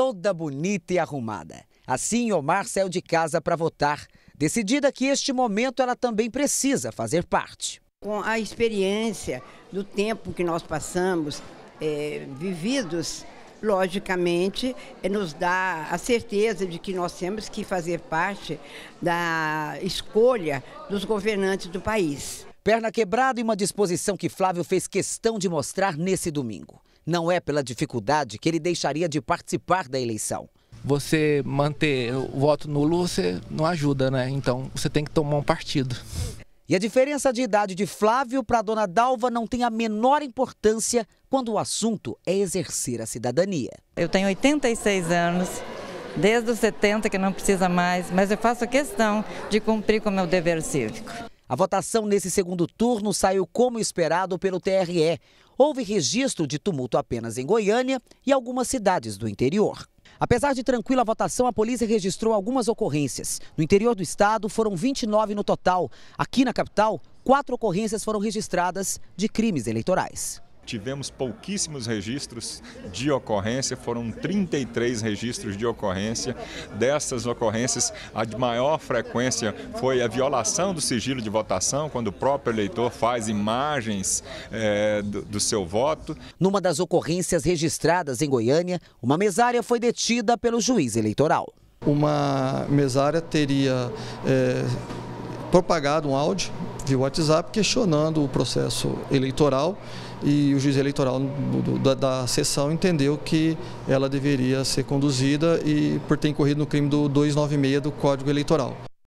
toda bonita e arrumada. Assim, Omar saiu de casa para votar, decidida que este momento ela também precisa fazer parte. Com a experiência do tempo que nós passamos é, vividos, logicamente, eh, nos dá a certeza de que nós temos que fazer parte da escolha dos governantes do país. Perna quebrada e uma disposição que Flávio fez questão de mostrar nesse domingo não é pela dificuldade que ele deixaria de participar da eleição. Você manter o voto nulo, você não ajuda, né? Então você tem que tomar um partido. E a diferença de idade de Flávio para dona Dalva não tem a menor importância quando o assunto é exercer a cidadania. Eu tenho 86 anos, desde os 70 que não precisa mais, mas eu faço questão de cumprir com o meu dever cívico. A votação nesse segundo turno saiu como esperado pelo TRE. Houve registro de tumulto apenas em Goiânia e algumas cidades do interior. Apesar de tranquila a votação, a polícia registrou algumas ocorrências. No interior do estado, foram 29 no total. Aqui na capital, quatro ocorrências foram registradas de crimes eleitorais tivemos pouquíssimos registros de ocorrência, foram 33 registros de ocorrência. Dessas ocorrências, a de maior frequência foi a violação do sigilo de votação, quando o próprio eleitor faz imagens é, do, do seu voto. Numa das ocorrências registradas em Goiânia, uma mesária foi detida pelo juiz eleitoral. Uma mesária teria é, propagado um áudio via WhatsApp questionando o processo eleitoral e o juiz eleitoral da, da sessão entendeu que ela deveria ser conduzida e por ter incorrido no crime do 296 do Código Eleitoral.